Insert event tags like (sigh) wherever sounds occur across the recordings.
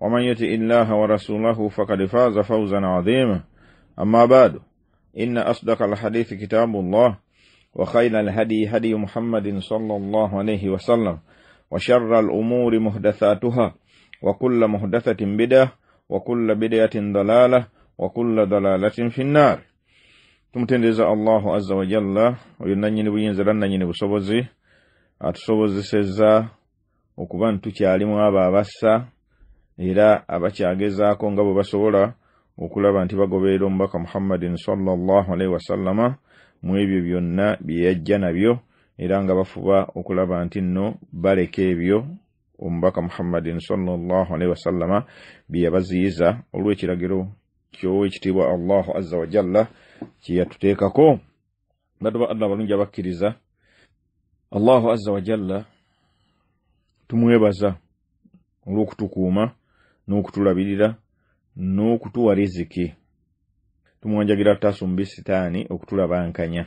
ومن يطع الله ورسوله فقد فاز فوزا عظيما أما بعد إن أصدق الحديث كتاب الله وخير الهدي هدي محمد صلى الله عليه وسلم وشر الأمور محدثاتها وكل محدثة بدعة وكل بدعة ضلالة وكل ضلالة في النار tumtendereza الله عز وجل oyo nanyini buyinza era اتصبزي busobozi وكبان okuba nitukyalimu بسّا era abakyagezaako nga bwe basobola okulaba nti bagoberera omubaka muhammadin salaalaii wasalama mu ebyo byonna bye yajja nabyo era nga bafuba okulaba nti nno baleka ebyo omubaka muhammadin salaalaii wasalama bye yabaziyiza olw'ekiragiro kyowekitiibwa allahu aza wajalla kyeyatuteekako batuba allah balungi abakkiriza allahu aza wajalla tumwebaza olw'okutukuuma n'okutulabirira n'okutuwa riziki tumwanjagira tasumbi sitaani okutulabankanya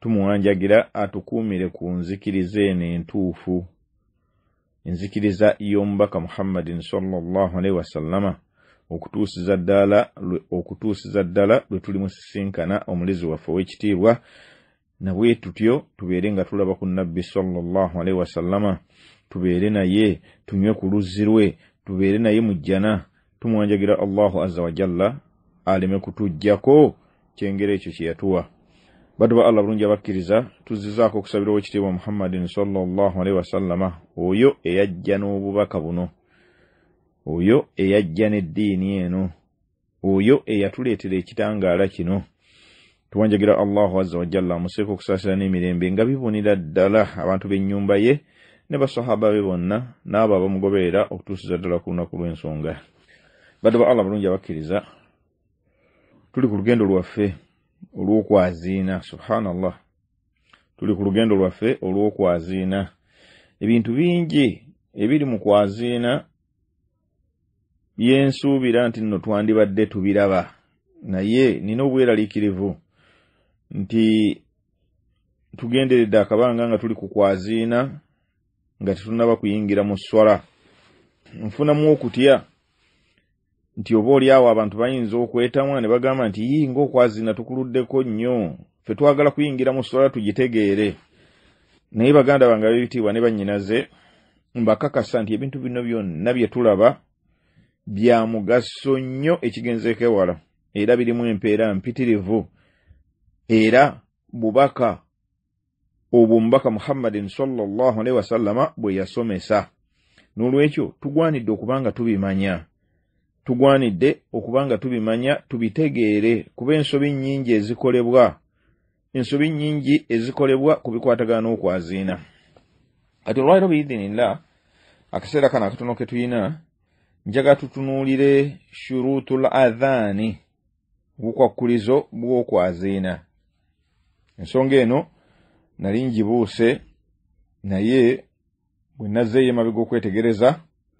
tumwanjagira atukuumire ku nzikiriza eno entuufu enzikiriza y'omubaka muhammadin salllahalaihi wasallama okutuusiza ddala lwe tuli musisinkana omulezi waffe ow'ekitiibwa nabwe tutyo tubeere nga tulaba ku nabbi salllahalaihi wasallama tubeere naye tunywe ku luzzi lwe tubeere naye mujjana tumwanjagira allahu azza wajalla aleme kutujjako kyengeri ekyo kye yatuwa baddu ba allah bulungi abakkiriza tuzizaako okusabira owekitiibwa muhammadin salllahalaihi wasallama oyo eyajja n'obubaka buno oyo eyajja n'eddiini eno oyo eyatuleetera ekitangaala kino tuwanjagira allahu azza wajalla amuseeka okusaasira n'emirembe nga bibunira ddala abantu b'ennyumba ye ne basahaba be bonna n'abo abamugoberera okutuusiza ddala ku lunaku lw'ensonga badde ba allah balungi abakkiriza tuli ku lugendo lwaffe olw'okwaziina subhanallah tuli ku lugendo lwaffe olw'okwaziina ebintu bingi ebiri mu kwaziina byensuubira nti nno twandibadde tubiraba naye nina obweraliikirivu nti tugenderedde akabanga nga tuli ku kwaziina nga tetunaba kuyingira mu swala nfunamu okutya nti oba oliawo abantu bayinza okwetamu ne bagamba nti yi ngaokwazina tukuluddeko nnyo fe twagala kuyingira mu swala tugitegeere naye baganda bange ab'ebitiibwa ne bannyinaze mbakakasa nti ebintu bino byonna bye tulaba bya mugaso nnyo ekigenzeko ewala era birimu empeera mpitirivu era bubaka obwo omubaka muhammadin salllahalhi wasallama bwe yasomesa n'olwekyo tugwanidde okubanga tubimanya tugwanidde okubanga tubimanya tubitegeere kuba ensobi nnyingi ezikolebwa ensobi nnyingi ezikolebwa ku bikwatagana n'okwaziina kati olwaliro biidhinillah akaseera kano akatono ke tulina njaga tutunuulire shurutul adhaani obukwakkulizo bw'okwaziina ensonga eno nali ngibuuse naye bwe nazeeyo emabega okwetegereza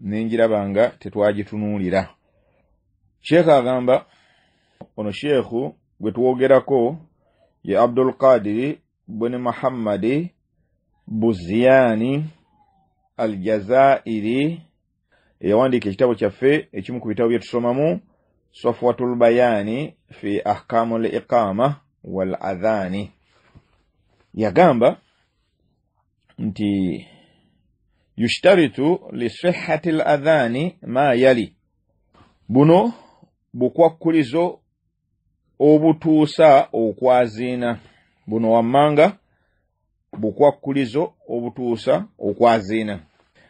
nenjirabanga tetwagitunuulira sheekhu agamba ono sheekhu gwe twogerako ye abdul qadiri bune muhammadi buziyani al jazairi eyawandiika ekitabo kyaffe ekimu ku bitabo byetusomamu safwatu lbayani fi ahkamu liqama waladhani al yagamba nti yushtaritu lisihati ladhani ma yali buno bukwakkulizo obutuusa okwaziina buno wammanga bukwakkulizo obutuusa okwaziina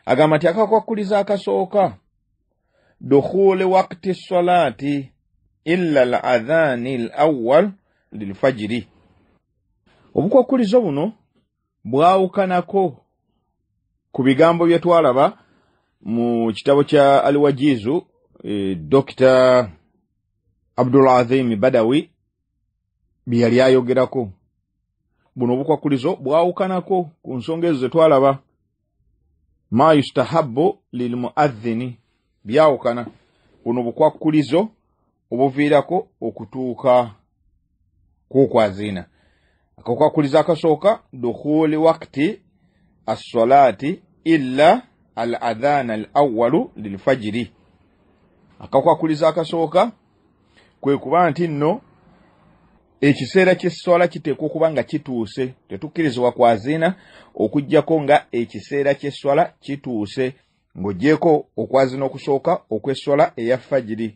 agamba nti akakwakkuliza akasooka dukhulu wakti salaati illa ladhaani lawal lilfajiri obukwakulizo buno bwaukanako kubigambo byetwalaba mu kitabo kya aliwajizu e, Dr. Abdul Azim Badawi biyali ayogerako buno obukwakulizo bwaukanako ku nsongezo twalaba ma yustahabu lilmuadhdhini byaukana buno obukwakulizo obuviirako okutuuka kuukwazina akakwakuliza akasooka dukhuli wakti assolaati illa al adhaana al awalu lilfajiri akakwakuliza akasooka kwe kuba nti nno ekiseera kyessola kiteekwa okuba nga kituuse tetukkirizibwa kwaziina okugjako nga ekiseera kyessola kituuse ng'ogyeko okwaziina okusooka okwessola eya fajiri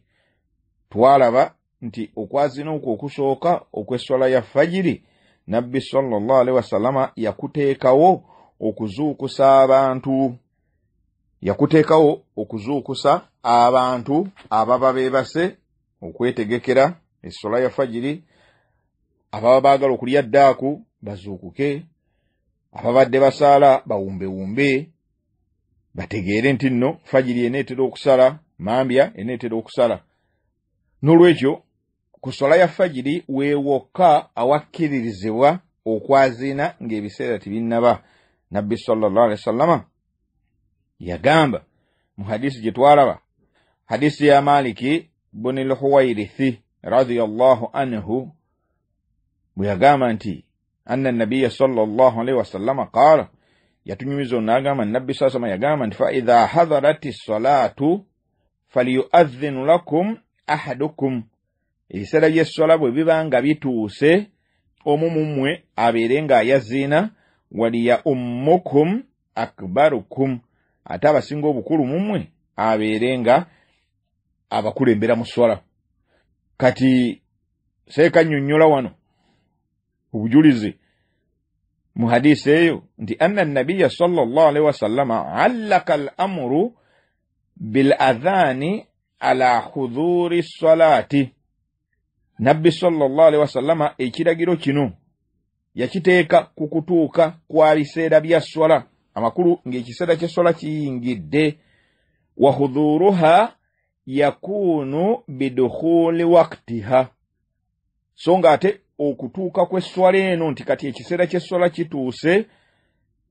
twalaba nti okwaziina okwo okusooka okwessola ya fajiri okwa nabbi sallallahu alaihi wasallama yakuteekawo okuzuukusa abantu yakuteekawo okuzuukusa abantu ababa beebase okwetegekera essola ya fajiri ababa baagala okulya ddaaku bazuukuke ababadde basaala bawumbewumbe bategeere nti nno fajiri eneetera okusala mambya eneetera okusala n'olwekyo kusola ya fajiri weewokka awakkiririzibwa okwazina ng'ebiseera tebinnaba nabbi sallallahu alihi wasallama yagamba mu hadisi gye twalaba hadisi ya maliki buni lhuwairithi radiallahu anhu bwe yagamba nti anna nabiya sallallahu alaihi wasallama qaala yatunyumiza onaagamba nabbi saa salama yagamba nti faidha hadarat salatu falyuadhinu lakum ahadukum ebiseera by'esswala bwe biba nga bituuse omu mu mmwe abeere ng'ayaziina waliya ummukum akbarukum ate abasinga obukulu mu mmwe abeere nga abakulembera mu sswala kati seeka nnyonnyola wano obujulizi mu hadiisi eyo nti anna annabiya salllahalihi wasallama allaka al amuru bil adhaani ala huduuri ssalaati nabbi sallallahu alaihi wasallama ekiragiro kino yakiteeka ku kutuuka kwa biseera bya swala amakulu ng'ekiseera ky'eswala kiyingidde wa huduruha yakuunu bidukuuli waktiha so ng'ate okutuuka kw'esswala eno nti kati ekiseera ky'esswala kituuse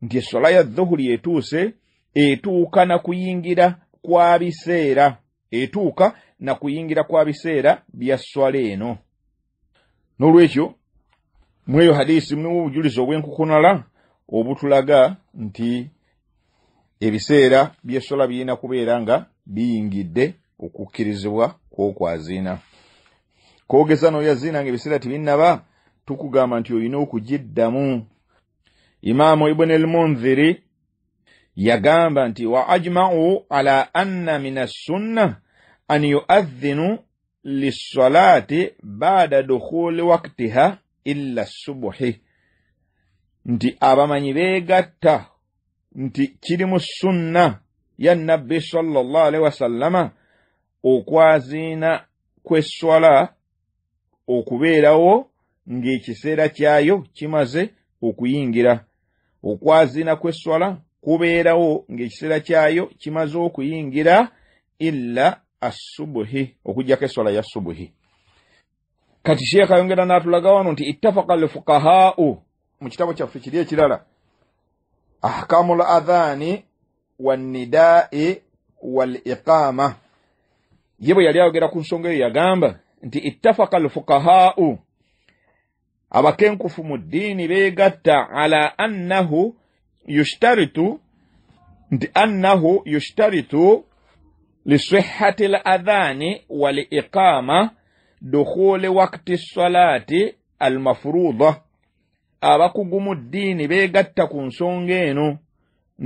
nti esswala ya dhuhuli etuuse etuuka na kuyingira kwa biseera etuuka na kuyingira kwa biseera bya swala eno n'olwekyo mweyo hadiisi mulimu obujulizi obwenkukunala obutulaga nti ebiseera byeswala birina kubeera nga biyingidde okukkirizibwa kwokwaziina kwogeza n'oyo aziina nga ebiseera tibinnaba tukugamba nti olina okugiddamu imaamu ibuni almunziri yagamba nti wa ajmau ala anna min assunna أن يؤذنوا للصلاة بعد دخول وقتها إلا الصبح نتي أبا ماني بيغتا نتي كلم السنة يا النبي صلى الله عليه وسلم أكوازينا كوالصلاة okubeerawo ng'ekiseera kyayo kimaze okuyingira okwaziina kweswala kubeerawo ng'ekiseera kyayo kimaze okuyingira illa asubuhi okujjako eswala ya subuhi kati sheekha ayongera n'atulaga wano nti ittafaqa alfuqahaau mu kitabo kyaffe kiri ekirala ahkamu ladhaani wannidaai waliqama ye bwe yali ayogera ku nsonga eyo yagamba nti ittafaqa alfuqahaau abakenkufu mu ddiini beegatta ala annahu yushtaritu nti annahu yushtaritu لصحة الأذان ولإقامة دخول وقت الصلاة المفروضة abakugumu ddiini beegatta ku nsonga eno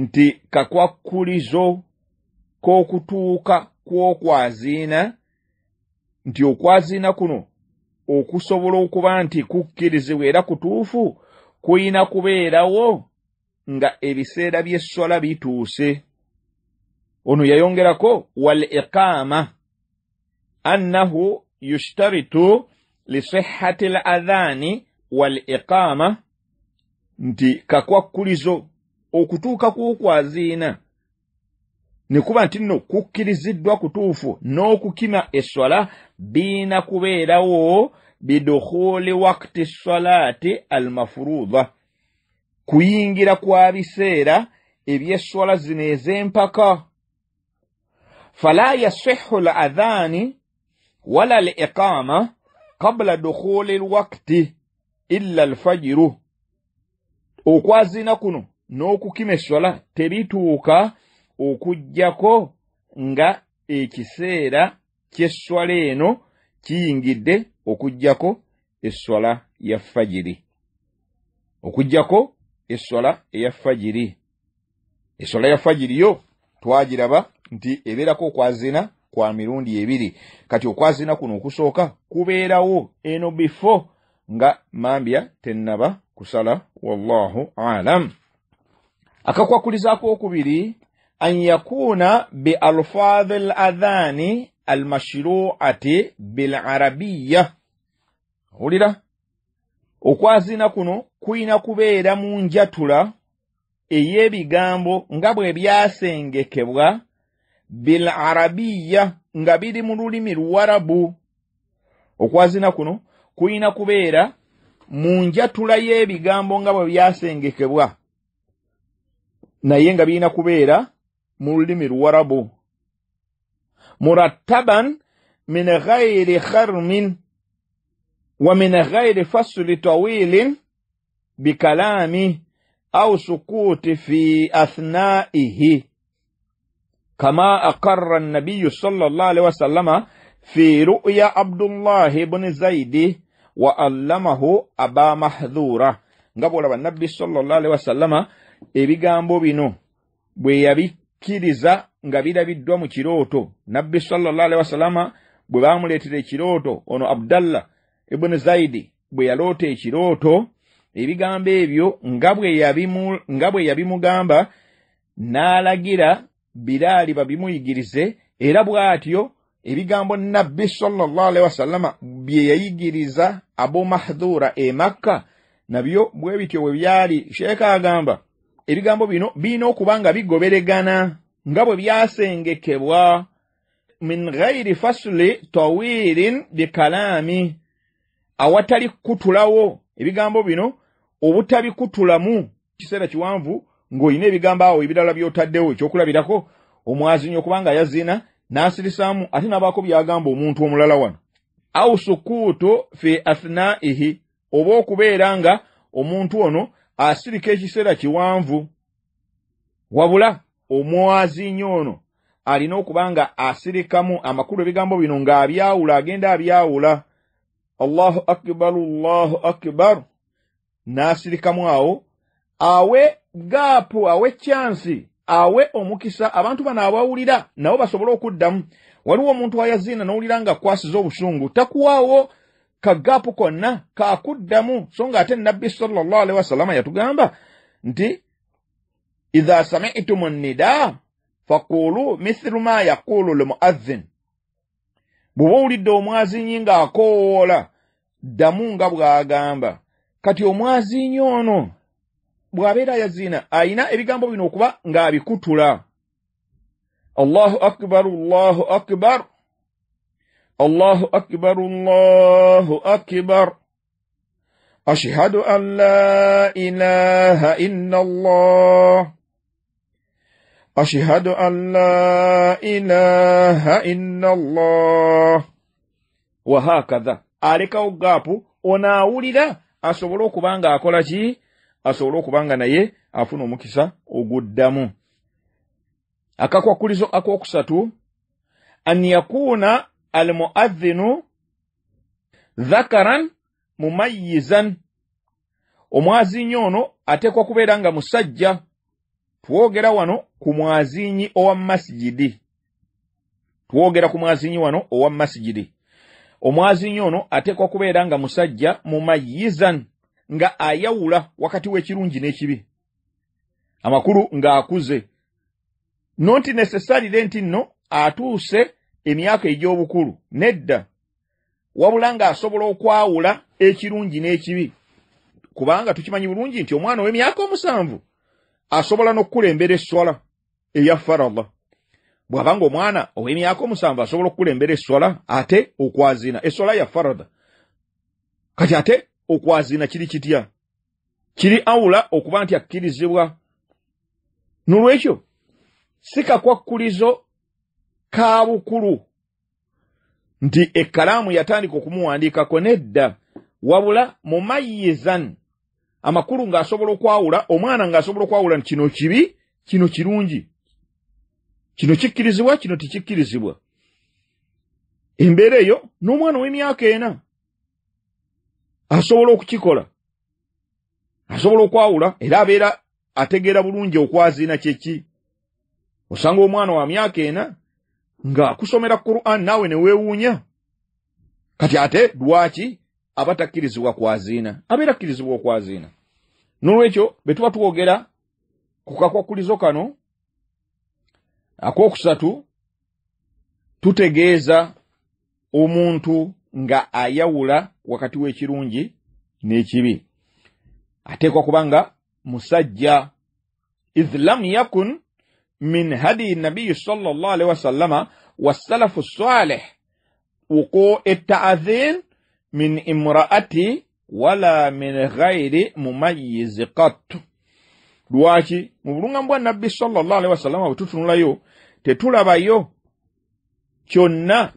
nti kakwakkulizo k'okutuuka kw'okwaziina nti okwaziina kuno okusobola okuba nti kukkirizibwa era kutuufu kulina kubeerawo nga ebiseera by'esswala bituuse ono yayongerako wal iqama annahu yushtaritu lisihati ladhani wal iqama nti kakwakkulizo okutuuka kuukwaziina ne kuba nti nno kukkiriziddwa kutuufu n'okukima essola biina kubeerawo bidukhuuli wakti salaati al mafuruuda kuyingira kwa biseera eby'essola zino ez'empaka فلا يصح الأذان ولا الإقامة قبل دخول الوقت إلا الفجر okwazina kuno n'okukima eswala terituuka okuggyako nga ekiseera ky'esswala eno kiyingidde okuggyako esswala ya fajiri okuggyako esswala eya fajiri esswala ya fajiri yo twagiraba nti ebeerako okwazina kwa mirundi ebiri kati okwazina kuno okusooka kubeerawo eno bifo nga mambya tenaba kusala wallahu alam akakwakulizaako okubiri an yakuuna be alfaadhi al adhaani al mashruati bilarabiya owulira okwazina kuno kuyina kubeera mu njatula ey'ebigambo nga bwe byasengekebwa bilarabiya nga biri mu lulimi luwarabu okwazina kuno kuyina kubeera mu njatula y'ebigambo nga bwe byasengekebwa naye nga birina kubeera mu lulimi luwarabu murattaban min ghairi kharmin wa min ghairi fasuli tawilin bikalami au sukuti fi athnaihi كما أقر النبي صلى الله عليه وسلم في رؤيا عبد الله بن زيد وعلمه أبا محذورة قبل النبي صلى الله عليه وسلم ebigambo bino bwe yabikkiriza nga birabiddwa mu kirooto nabbi salla alihi wasalama bwe baamuleetera ekirooto ono abdalla ibuni zaidi bwe yaloota ekirooto ebigambo ebyo nga bwe yabimugamba n'alagira biraali babimuyigirize era bw'atyo ebigambo nabbi sallwasalama bye yayigiriza abumahdhura e makka nabyo bwe bityo bwe byali sheeka agamba ebigambo bino birina okuba nga bigoberegana nga bwe byasengekebwa min ghairi fasuli tawiirin bikalaami awatali kkutulawo ebigambo bino obutabikutulamu kiseera kiwanvu ngoyina ebigambo awo ebirala byotaddewo ekyokulabirako omwazinyo kubanga yazina n'asirisaamu ate n'abaako byagamba omuntu omulala wano au sukuuto fe athnaihi oba okubeera nga omuntu ono asirika ekiseera kiwanvu wabula omwazinyo ono alina okubanga asirikamu amakulu ebigambo bino ng'abyawula agenda abyawula allahu akbar llahu akbar n'asirikamu awo awe gaapu awe chansi awe omukisa abantu bano abawulira nabo basobole okuddamu waliwo omuntu ayaziina n'owulira nga kwasiza obusungu takuwaawo kagaapu konna kakuddamu so nga ate nabbi salaalii wasalama yatugamba nti iha samitumu nida fakulu mithiru ma yakulu lmuazin bw'oba owulidde omwazinyi ng'akoowoola ddamu nga bw'agamba kati omwazinyi ono bwabeera yazina ayina ebigambo bino okuba ng'abikutula allahu akbar allahu akbar allahu akbar allahu akbar ashhadu an la ilaha illa allah ashhadu an la ilaha illa allah wahakadha alekawo gaapu onaawulira asobole okuba ng'akola ki asobole okubanga naye afuna omukisa oguddamu akakwakulizo akokusatu an yakuuna al muadhinu dhakaran mumayizan omwaziinyi ono ateekwa kubeera nga musajja twogera wano ku mwaziinyi owa masigidi twogera ku mwaziinyi wano owa masigidi omwaziinyi ono ateekwa kubeera nga musajja mumayizan nga ayawula wakati w'ekirungi n'ekibi amakulu ng'akuze nonti nesesalire nti nno atuuse emyaka egy'obukulu nedda wabula ng'asobola okwawula ekirungi n'ekibi kubanga tukimanyi bulungi nti omwana ow'emyaka omusanvu asobola n'okukulembera esswala eya farada bw'aba nga omwana ow'emyaka omusanvu asobola okukulembera esswala ate okwazina esswala ya farada kati ate okwaziina kiri kitya kiri awula okuba nti akkirizibwa nolwekyo si kakwakkulizo ka bukulu nti ekkalaamu yatandika okumuwandiikako nedda wabula mumayizan amakulu ng'asobola okwawula omwana ng'asobola okwawula nti kino kibi kino kirungi kino kikkirizibwa kino tikikkirizibwa embeera eyo n'omwana ow'emyaka ena asobola okukikola asobola okwawula era abeera ategeera bulungi okwaziina kyeki osanga omwana wa myaka ena ng'akusomera quran naawe ne weewuunya kati ate lwaki aba takkirizibwa kwaziina abeera akkirizibwa okwaziina n'olwekyo be tuba twogera ku kakwakulizo kano akwokusatu tutegeeza omuntu nga ayawula wakati w'ekirungi n'ekibi ateekwa kubanga musajja idh lam yakun min hadi nabiyi sala llah alihi wasallama wasalafu salih uko ettaadhin min imraati wala min ghairi mumayizi kattu lwaki mu buluŋŋamu bwa nabbi salllah alihi wasallama bwe tutunulayo tetulabayo kyonna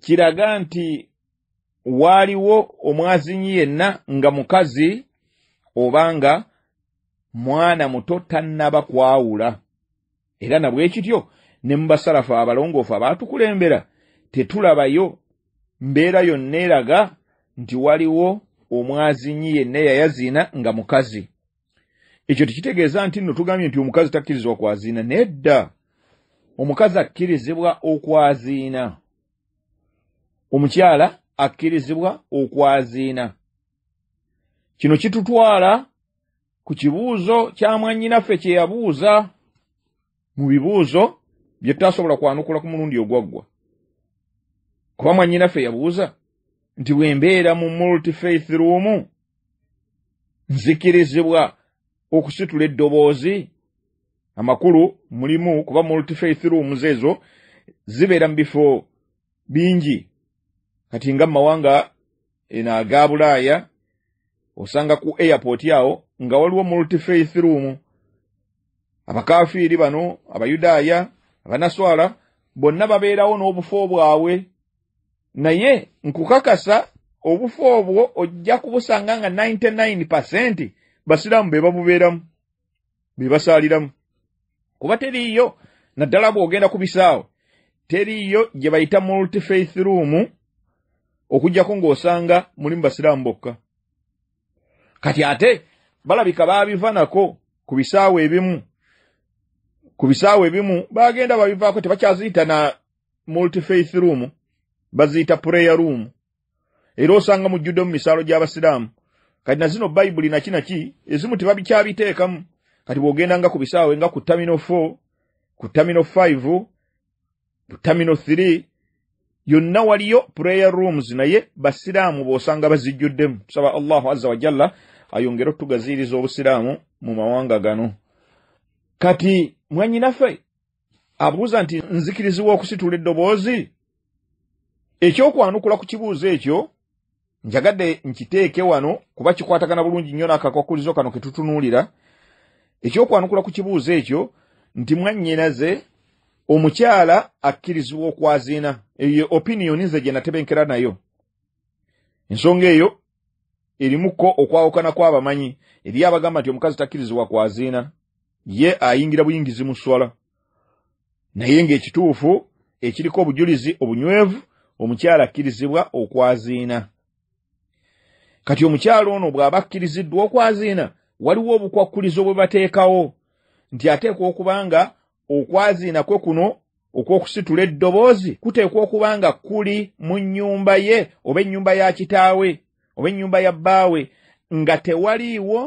kiraga nti waaliwo omwazinyi yenna nga mukazi oba nga mwana muto tannaba kwawula era na bwe kityo ne mubasalafu abalongoofu abaatukulembera tetulabayo mbeera yonna eraga nti waliwo omwazinyi yenna yayaziina nga mukazi ekyo tekitegeeza nti nno tugambye nti omukazi takkirizibwa kwaziina nedda omukazi akkirizibwa okwaziina omukyala akkirizibwa okwaziina kino kitutwala ku kibuuzo kya mwannyinaffe kye yabuuza mu bibuuzo bye tutasobola kwanukula ku mulundi ogwaggwa kuba mwannyinaffe yabuuza nti bwe mbeera mu multifaith roomu nzikirizibwa okusitula eddoboozi amakulu mulimu kuba multifaith roomu ze ezo zibeera mu bifo bingi kati nga mawanga ina agabulaya osanga ku airport yao nga waliwo multi faith room abakafiri bano abayudaaya abanaswala bonna babeerawo n'obufo bwabwe naye nkukakasa obufo obwo ojja kubusanga nga 99 percent basiraamu be babubeeramu be basaaliramu kuba teriiyo naddala bw'ogenda kubisaawo teriiyo gye bayita multi faith room okujjako ng'osanga mulimu basiraamu bokka kati ate balabika baabiva nako ku bisaawa ebimu ku bisaawa ebimu baagenda babivaako tebakyaziyita na multifaith room baziyita prayer room era osanga mujjudde mu misaalo gy'abasiraamu kati na zino bayibuli naki naki ezimu tebabikyabiteekamu kati bw'ogenda nga ku bisaawe nga ku tamino 4 ku tamino 5 ku tamino 3 yonna waliyo prayer rooms naye basiraamu boosanga bazijjuddemu tusaba allahu azza wajalla ayongere otugaziiriza obusiraamu mu mawanga gano kati mwanyinaffe abuuza nti nzikirizibwa okusitula eddoboozi ekyokwanukula ku kibuuzo ekyo njagadde nkiteeke wano kuba kikwatagana bulungi nnyo n'akakwakulizo kano ketutunuulira ekyokwanukula ku kibuuzo ekyo nti mwannyinaze omukyala akkirizibwa okwaziina eyo opiniyoni nze gye natebenkera nayo ensonga eyo erimuko okwawukana kw'abamanyi eri abagamba nti omukazi takkirizibwa kwaziina ye ayingira buyingizi mu swala naye ng'ekituufu ekiriko obujulizi obunywevu omukyala akkirizibwa okwaziina kati omukyala ono bw'aba akkiriziddwa okwaziina waliwo obukwakkulizo bwe bateekawo nti ateekwa okuba nga okwaziina kwe kuno okw'okusitula eddoboozi kuteekwa okuba nga kuli mu nnyumba ye oba ennyumba ya kitaawe oba ennyumba ya bbaawe nga tewaliiwo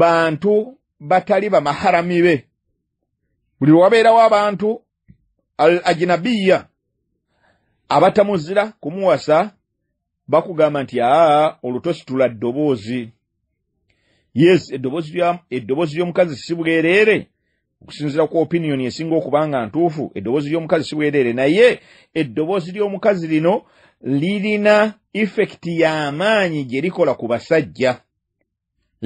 bantu batali bamaharami be buli lwewabeerawo abantu al ajinabiya abatamuzira kumuwasa bakugamba nti aa olutositula ddoboozi yes eddoboozi ly'omukazi si bwereere okusinzira ku opiniyoni esinga okuba nga ntuufu eddoboozi ly'omukazi siweereere naye eddoboozi ly'omukazi lino lirina effekiti y'amaanyi gye likola ku basajja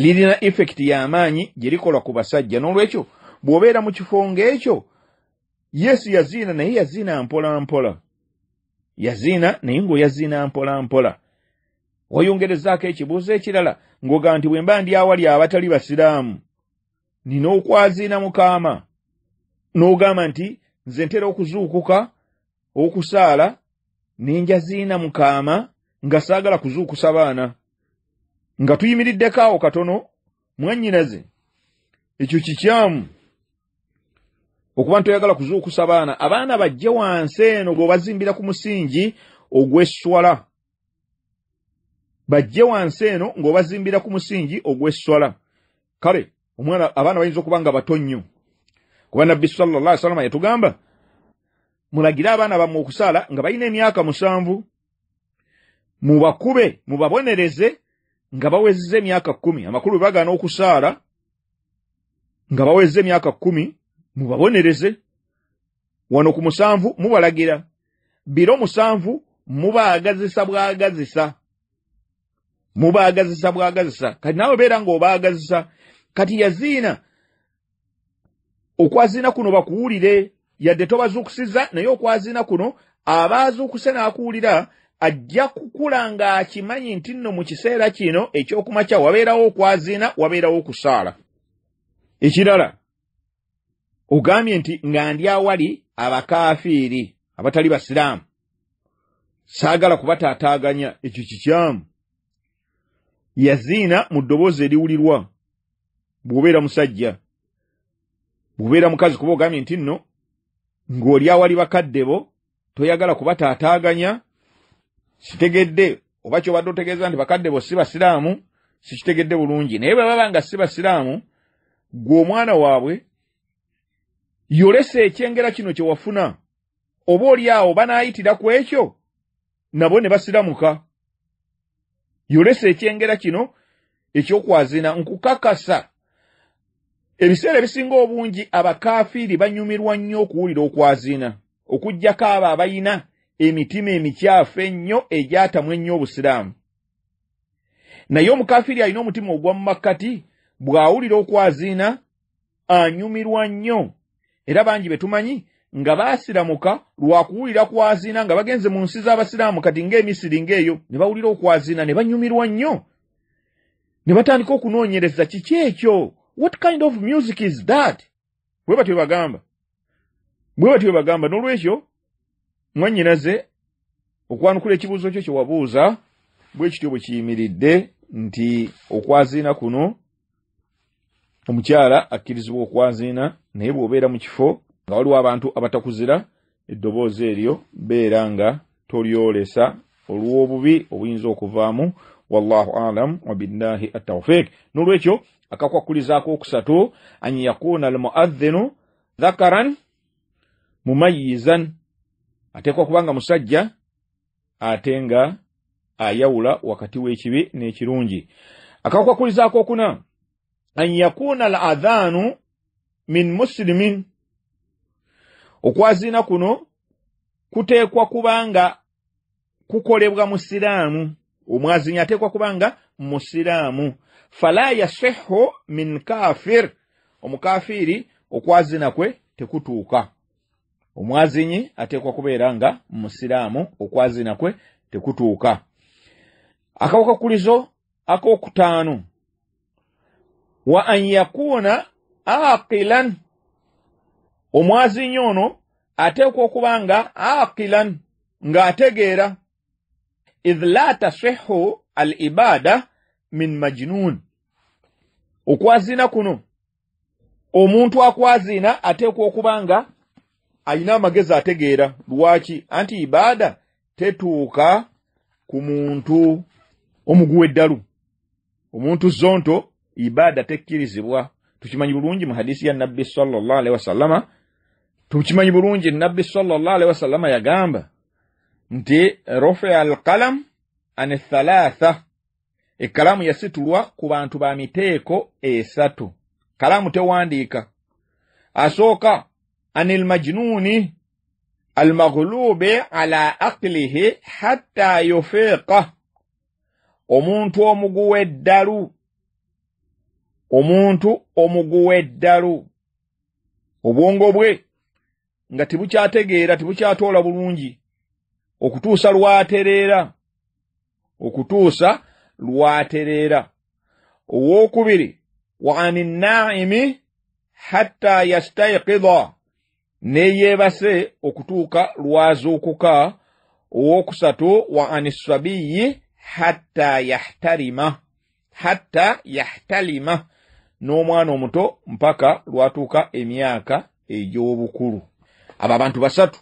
lirina effekiti y'amaanyi gye likola ku basajja n'olwekyo bw'obeera mu kifo ng'ekyo yesu yaziina naye yaziina mpola mpola yaziina naye ng'oyaziina mpola mpola oyongerezaako ekibuuzo ekirala ng'oga nti bwe mba ndi awali abatali basiraamu nina okwaziina mukama n'ogamba nti nze ntera okuzuukuka okusaala ninjaziina mukama nga saagala kuzuukusa baana nga tuyimiriddeko awo katono mwannyinaze ekyo kikyamu okuba ntoyagala kuzuukusa baana abaana bajje wansi eno gwobazimbira ku musingi ogweswala bajje wansi eno ng'obazimbira ku musingi ogweswala kale omwana abaana bayinza okuba nga bato nnyo kuba nabbi salaalai salama yetugamba mulagire abaana bamwe okusaala nga balina emyaka musanvu mubakube mubabonereze nga bawezza emyaka kumi amakulu bwe bagaana okusaala nga bawezza emyaka kumi mubabonereze wano ku musanvu mubalagira biro musanvu mubaagazisa bwagazisa mubaagazisa bwagazisa kati naawe beera ngaobaagazisa kati yaziina okwaziina kuno bakuwulire yadde tobazuukusiza naye okwaziina kuno abaazuukuse n'akuwulira ajja kukula ng'akimanyi nti nno mu kiseera kino ekyokumakya wabeerawo okwaziina wabeerawo okusaala ekirala ogambye nti nga ndi awali abakaafiiri abatali basiraamu saagala kubataataaganya ekyo kikyamu yaziina mu ddoboozi eriwulirwa bw'obeera musajja bw'obeera mukazi kuba ogambye nti nno ng'oli awali bakadde bo toyagala kubataataaganya kitegedde oba kyobadde otegeeza nti bakadde bo si basiraamu sikitegedde bulungi naye bwe baba nga si basiraamu gwe omwana waabwe yolesa ekyengera kino kye wafuna oba oli awo banaayitira ku ekyo nabo ne basiramuka yolesa ekyengera kino eky'okwazina nkukakasa ebiseera ebisinga obungi abakafiiri banyumirwa nnyo okuwulira okwazina okugyako abo abayina emitima emikyafu ennyo egyatamu ennyo obusiraamu naye omukafiiri alina omutima ogwa mu makkati bw'awulira okwazina anyumirwa nnyo era bangi be tumanyi nga baasiramuka lwa kuwulira kwazina nga bagenze mu nsi z'abasiraamu kati ng'emisiri ng'eyo ne bawulira okwazina ne banyumirwa nnyo ne batandika okunoonyereza kiki ekyo what kind of music is that bwe batyo bagamba bwe batyo bagamba n'olwekyo mwannyinaze okwanukula ekibuuzo kyo kye wabuuza bwe kityo bwe kiyimiridde nti okwaziina kuno omukyala akkirizibwa okwaziina naye bw'obeera mu kifo nga waliwo abantu abatakuzira eddoboozi eryo beera nga tolyolesa olw'obubi obuyinza okuvaamu wallahu alam wabillahi attawfiik n'olwekyo akakwakulizaako okusatu an yakuuna al muadhinu dhakaran mumayizan ateekwa kubanga musajja ate nga ayawula wakati w'ekibi n'ekirungi akakwakulizaako okuna an yakuuna al adhaanu min musilimin okwaziina kuno kuteekwa kubanga kukolebwa musiraamu omwazinyi ateekwa kubanga musiraamu fala yasihu min kafir omukafiiri okwazina kwe tekutuuka omwazinyi ateekwa kubeera nga musiraamu okwazina kwe tekutuuka akawukakulizo akokutaanu wa an yakuuna aqilan omwazinyi ono ateekwa okuba nga aqilan ng'ategeera idh la tasihu al ibada min majnun okwaziina kuno omuntu akwaziina ateekwa okuba nga ayina amagezi ategeera lwaki anti ibaada tetuuka ku muntu omuguwa eddalu omuntu zo nto ibaada tekkirizibwa tukimanyi bulungi mu hadisi ya nabbi sallallahu alaihi wasallama tukimanyi bulungi nabbi sallallahu alaihi wasallama yagamba nti rofe alkalam an thalatha ekalamu yasitulwa ku bantu ba miteeko esatu kalamu tewandiika asooka an elmajnuuni almaghlube ala aqlihi hatta yufiqa omuntu omuguwa eddalu omuntu omuguwa eddalu obwongo bwe nga tebukyategeera tebukyatoola bulungi okutuusa lwatereera okutuusa lwatereera owookubiri wa ani naimi hatta yastaikida neeyeebase okutuuka lwazuukuka owookusatu wa ani sabiyi hatta yahtalima hatta yahtalima n'omwana omuto mpaka lwatuuka emyaka egy'obukulu abo abantu basatu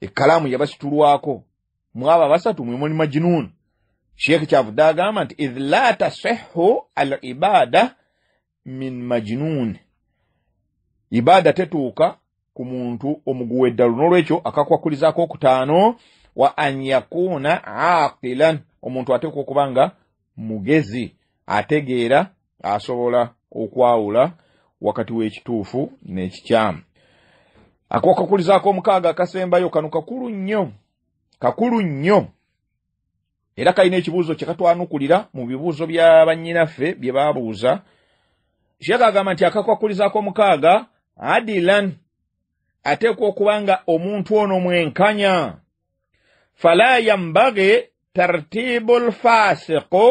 ekalaamu yabasitulwako mwaba basatu mwemulima ginuunu sheekhe kyavudde agamba nti ih la tasihu al ibaada min majinuuni ibaada tetuuka ku muntu omuguwa eddalu n'olwekyo akakwakulizaako okutaano wa an yakuuna aqilan omuntu ateekwa okuba nga mugezi ategeera asobola okwawula wakati w'ekituufu n'ekikyamu akokakulizaako omukaaga akasembayo kano kakulu nnyo kakulu nnyo era kalina ekibuuzo kye katwanukulira mu bibuuzo by'abannyinaffe bye baabuuza kiyaka agamba nti akakwakulizaako omukaaga adilan ateekwa okuba nga omuntu ono mwenkanya fala yambage tartibu lfasiku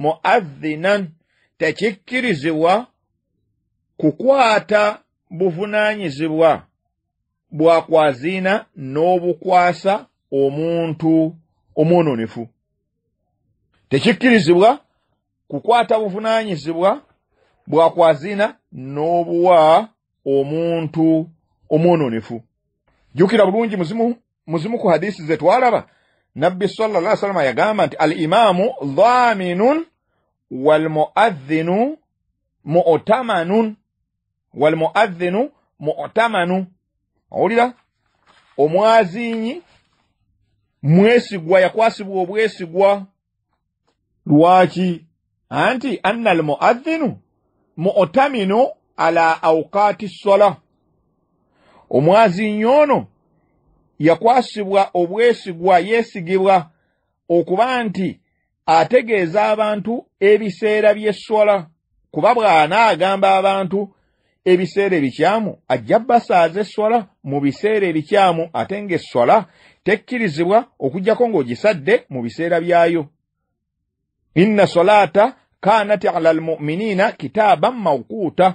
muadhinan tekikkirizibwa kukwata buvunaanyizibwa bwakwaziina n'obukwasa omuntu omwonoonefu tekikkirizibwa kukwata buvunaanyizibwa bwakwaziina n'obuwa omuntu omwonoonefu jjukira bulungi muzimu, muzimu ku hadiisi ze twalaba nabbi salla salama yagamba nti al imaamu dhaaminun walmuadhinu mu'tamanun walmuadhinu mu'tamanu Olira omwaziinyi mwesigwa yakwasibwa obwesigwa lwaki anti anna al muadhinu mu'taminu ala awqati ssola omwaziinyi ono yakwasibwa obwesigwa yeesigibwa okuba nti ategeeza abantu ebiseera by'esswala kuba bw'anaagamba abantu ebiseera ebikyamu ajja basaaza eswala mu biseera ebikyamu ate ng'esswala tekkirizibwa okugyako ng'ogisadde mu biseera byayo inna solaata kaanat ala almuminiina kitaaban mawukuuta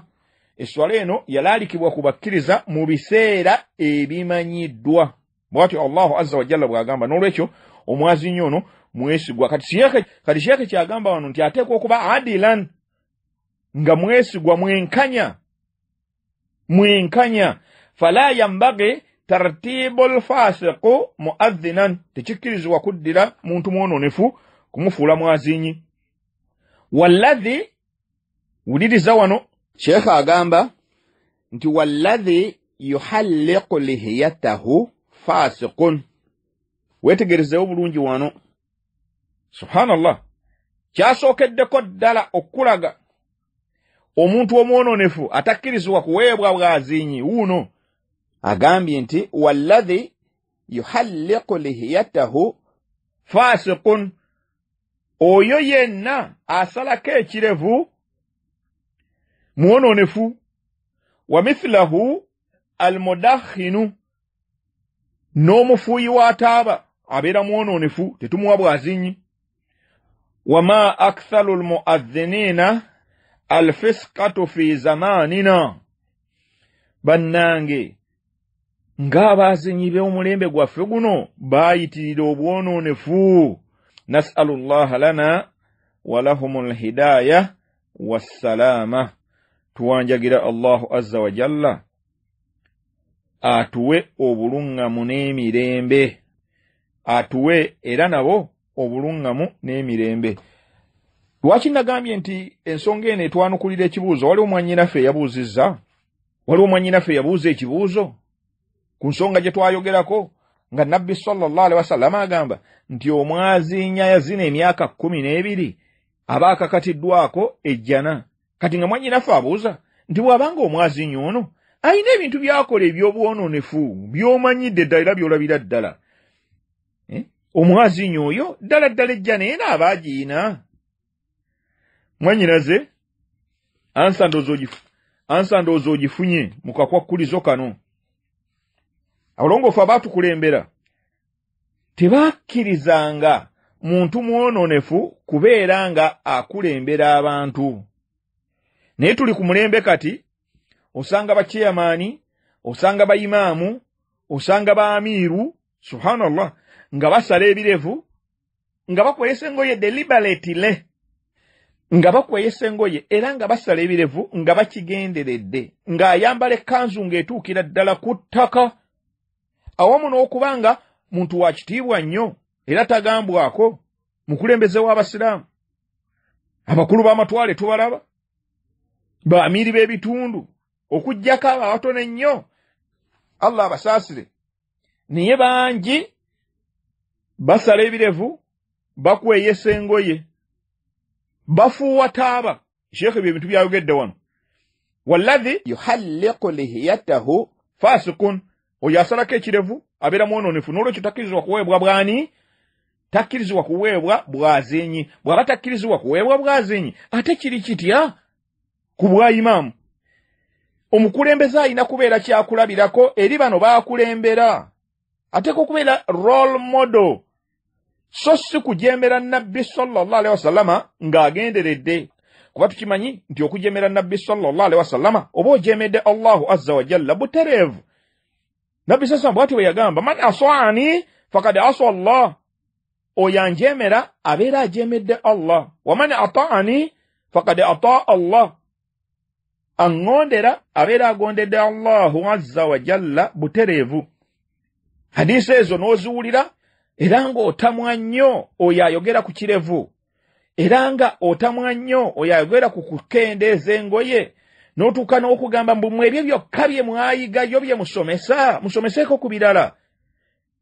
esswala eno yalaalikibwa ku bakkiriza mu biseera ebimanyiddwa bwatyo allahu azza wajalla bw'agamba n'olwekyo omwazi nnyo ono mwesigwa kati sheeke kyagamba wano nti ateekwa okuba adilan nga mwesigwa mwenkanya mwenkanya fala yambage tartibu lfasiku muadhinan tekikkirizibwa kuddira muntu mwononefu kumufuula mwazinyi walladhi wuliriza wano sheekha agamba nti walladhi yuhalliku lihiyatahu fasikun wetegerezewo bulungi wano subhanallah kyasookeddeko ddala okulaga omuntu omwononefu atakkirizibwa kuweebwa bwazinyi wuuno agambye nti wallahi yuhalliku lihiyatahu fasikun oyo yenna asalako ekirevu mwononefu wa mithulahu almudahinu n'omufuuyi w'ataaba abeera mwononefu tetumuwa bwazinyi wama akthalu almuadhinina alfisikatu fi zamaanina bannange ng'abaazinyi b'omulembe gwaffe guno baayitirira obwonoonefu nasalu llaha lana walahum alhidaaya wassalaama tuwanjagira allahu azza wa jalla atuwe obuluŋŋamu n'emirembe atuwe era nabo obuluŋŋamu n'emirembe lwaki nagambye nti ensonga eno etwanukulira ekibuuzo waliwo mwanyinaffe eyabuuzizza waliwo mwanyinaffe eyabuuza ekibuuzo ku nsonga gye twayogerako nga nabbi salaali wasalama agamba nti omwazinya yazina emyaka kkumi n'ebiri aba akakatiddwako ejjana kati nga mwanyinaffe abuuza nti bw'abanga omwazinya ono ayina ebintu by'akola ebyobwonoonefu by'omanyidde ddala era by'olabira ddala eh? omwazinya oyo ddala ddala ejjana ye naaba agiina mwanyinaze ansa ndoozi ogifunye mu kakwakkulizo kano abalongoofu abaatukulembera tebakkirizanga muntu mwonoonefu kubeera nga akulembera abantu naye tuli ku mulembe kati osanga bakyeyamaani osanga bayimaamu osanga baamiiru subhanallah nga basala ebirevu nga bakozesa engoye deliberately nga bakweyesa engoye era nga basala ebirevu nga bakigenderedde ng'ayambala ekkanzu ng'etuukira ddala ku ttaka awamu n'okuba nga muntu wa kitiibwa nnyo era tagambwako mukulembeze w'abasiraamu abakulu b'amatwale tubalaba baamiiri b'ebitundu okugjako abo abatono ennyo allah abasaasire naye bangi basala ebirevu bakweyesa engoye bafuuwa taaba sheekh ebyo ebintu byayogedde wano wallahi yuhalliku lihiyatahu fasikun oyo asalako ekirevu abeera mwonoonefu n'olwekyo takkirizibwa kuweebwa bwani takkirizibwa kuweebwa bwazinyi bw'aba takkirizibwa kuweebwa bwazinyi ate kiri kitya ku bwa imaamu omukulembeze alina kubeera kyakulabirako eri bano baakulembera ateeka okubeera role model so si kujeemera nabbi salllahalhi wasallama ng'agenderedde kuba tukimanyi nti okujeemera nabbi salllahalhi wasallama oba ojeemedde allahu azza wajalla butereevu nabbi saasalama bwati bwe yagamba man aswaani fakad aswa allah oyo anjeemera abeera ajeemedde allah waman ataani fakad ataa allah aŋŋondera abeera agondedde allahu azza wajalla butereevu hadiisi ezo n'oziwulira era ng'otamwa nnyo oyo ayogera ku kirevu era nga otamwa nnyo oyo ayogera ku kukendeeza engoye n'otuuka n'okugamba mbumwe ebyo byokka bye mwayigayo bye musomesa musomeseeko ku birala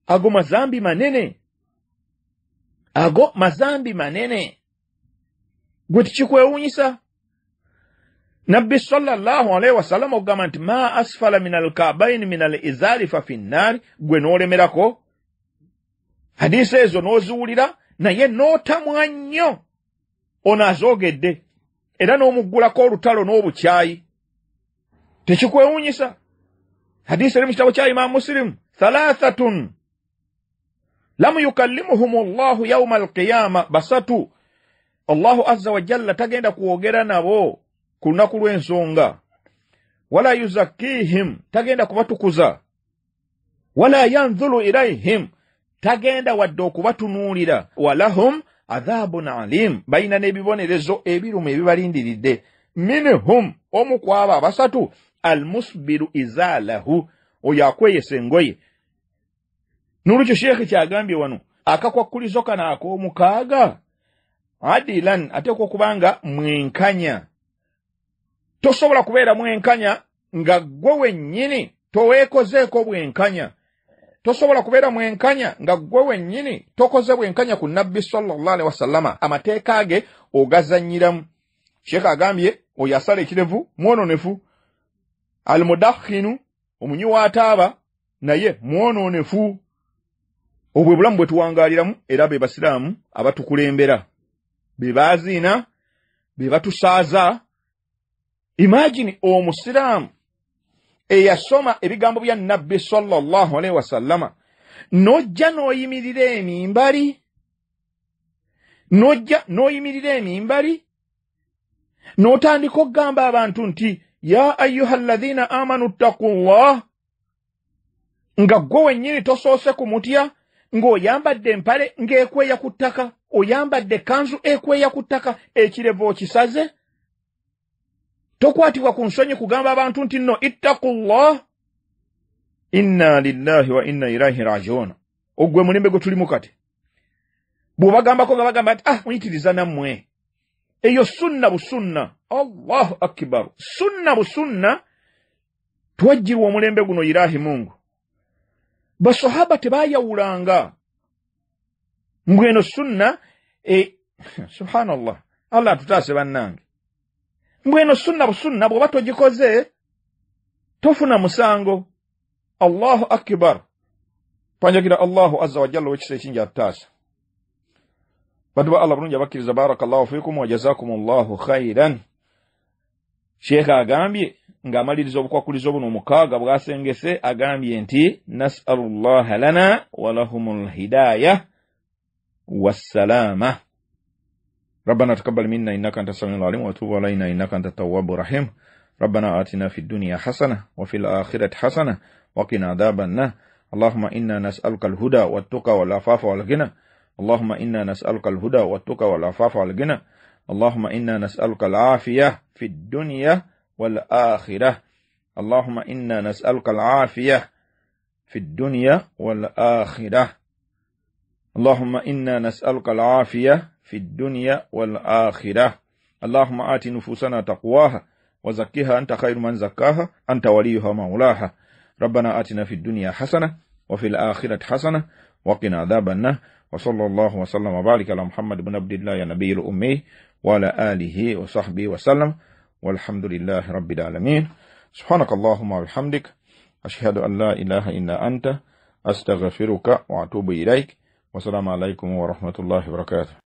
ago mazambi manene ago mazambi manene gwe tikikwewuunyisa nabbi salallahu alaihi wasallama okugamba nti ma asfala min alkabaini min al izaalifa finnaari gwe n'olemerako hadiisi ezo n'oziwulira naye n'otamwa nnyo ono azoogedde era n'omuggulako olutalo n'obukyayi tekikwewunyisa hadiisi eri mu kitabo kya imamu musirimu thalathatun lamu yukallimuhum llahu yauma alqiyama basatu allahu azza wajalla tagenda kuwogera nabo ku lunaku lw'ensonga wala yuzakkiihim tagenda kubatukuza wala yanzuru ilayhim tagenda wadde okubatunuulira walahum adhaabun alimu balina n'ebibonerezo ebiruma ebibalindiridde minhum omu ku abo abasatu almusbiru izaalahu oyo akweyesa engoye n'olwekyo sheekhe kyagambye wano akakwakkulizo kano ak'omukaaga adilan ateekwa okubanga mwenkanya tosobola kubeera mwenkanya nga ggwe wennyini toweekozeeko bwenkanya tosobola kubeera mwenkanya nga ggwe wennyini tokoze bwenkanya ku nabbi salllahalihi wasallama amateeka ge ogazanyiramu sheekha agambye oyo asala ekirevu mwonoonefu al mudakhinu omunyi waataaba naye mwonoonefu obwe bulamu bwe tuwangaaliramu era be basiraamu abatukulembera be baaziina be batusaaza imagini omusiraamu eyasoma ebigambo bya nabbi salllah alaihi wasallama nojja n'oyimirira emimbali nojja n'oyimirira emimbali n'otandika okugamba abantu nti ya ayuha allazina amanu ttakullah nga ggwe wennyini tosoose ku mutya ng'oyambadde empale ng'ekweya ku ttaka oyambadde kanzu ekweya ku ttaka ekirevu okisaze e tokwatibwa ku nsonyi kugamba abantu nti nno ittakullah inna lillahi wa inna ilaihi rajiuna ogwe mulembe gwe tulimu kati bwobagambako nga bagamba nti ah muyitiriza nammwe eyo sunna busunna allahu akbar sunna busunna twajjirwa omulembe guno irahi mungu basahaba tebayawulanga mbweno sunna e, (laughs) subhanallah allah atutaase bannange mbwenu sunna busunna bwoba togikoze tofuna musango allahu akbar panjagira allahu aza wajalla wekisa ekingi atutaasa bantu ba allah bulungi abakkiriza baraka llahu fikum wajazakum llahu khairan sheekha agambye ng'amaliriza obukwakulizo buno omukaaga bwasengese agambye nti nasalu llaha lana walahum lhidaya wassalaama ربنا تقبل منا إنك أنت السميع العليم وتوب علينا إنك أنت التواب الرحيم ربنا آتنا في الدنيا حسنة وفي الآخرة حسنة وقنا عذاب النار اللهم إنا نسألك الهدى والتقى والعفاف والغنى اللهم إنا نسألك الهدى والتقى والعفاف والغنى اللهم إنا نسألك العافية في الدنيا والآخرة اللهم إنا نسألك العافية في الدنيا والآخرة اللهم إنا نسألك العافية في الدنيا والآخرة اللهم آت نفوسنا تقواها وزكها أنت خير من زكاها أنت وليها مولاها ربنا آتنا في الدنيا حسنة وفي الآخرة حسنة وقنا عذاب النار وصلى الله وسلم وبارك على محمد بن عبد الله نبي الأمي وعلى آله وصحبه وسلم والحمد لله رب العالمين سبحانك اللهم وبحمدك أشهد أن لا إله إلا أنت أستغفرك وأتوب إليك والسلام عليكم ورحمة الله وبركاته